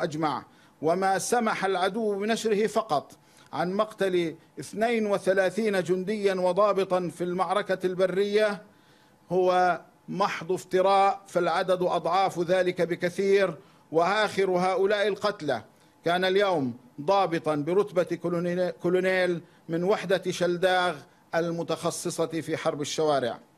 أجمع وما سمح العدو بنشره فقط عن مقتل 32 جنديا وضابطا في المعركة البرية هو محض افتراء فالعدد أضعاف ذلك بكثير وآخر هؤلاء القتلى كان اليوم ضابطا برتبة كولونيل من وحدة شلداغ المتخصصة في حرب الشوارع